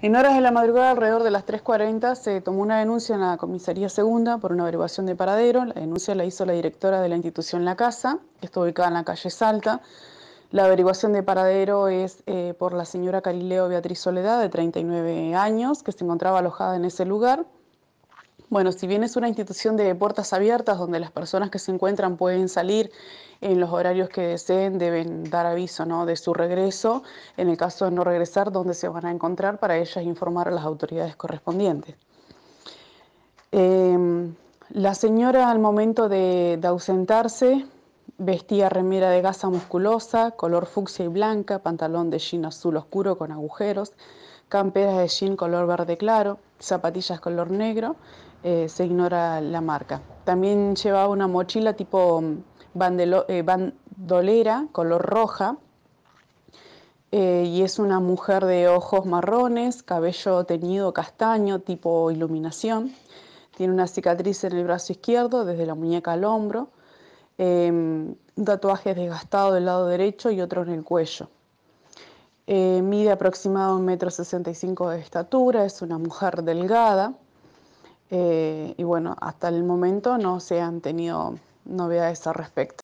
En horas de la madrugada, alrededor de las 3.40, se tomó una denuncia en la comisaría segunda por una averiguación de paradero. La denuncia la hizo la directora de la institución La Casa, que está ubicada en la calle Salta. La averiguación de paradero es eh, por la señora Carileo Beatriz Soledad, de 39 años, que se encontraba alojada en ese lugar. Bueno, si bien es una institución de puertas abiertas donde las personas que se encuentran pueden salir en los horarios que deseen, deben dar aviso ¿no? de su regreso, en el caso de no regresar, dónde se van a encontrar para ellas informar a las autoridades correspondientes. Em, la señora al momento de ausentarse Vestía remera de gasa musculosa, color fucsia y blanca, pantalón de jean azul oscuro con agujeros, camperas de jean color verde claro, zapatillas color negro, eh, se ignora la marca. También llevaba una mochila tipo mm, eh, bandolera, color roja, eh, y es una mujer de ojos marrones, cabello teñido castaño, tipo iluminación. Tiene una cicatriz en el brazo izquierdo, desde la muñeca al hombro. Em, un tatuaje desgastado del lado derecho y otro en el cuello. Eh, mide aproximadamente 1,65 m de estatura, es una mujer delgada. Eh, y bueno, hasta el momento no se han tenido novedades al respecto.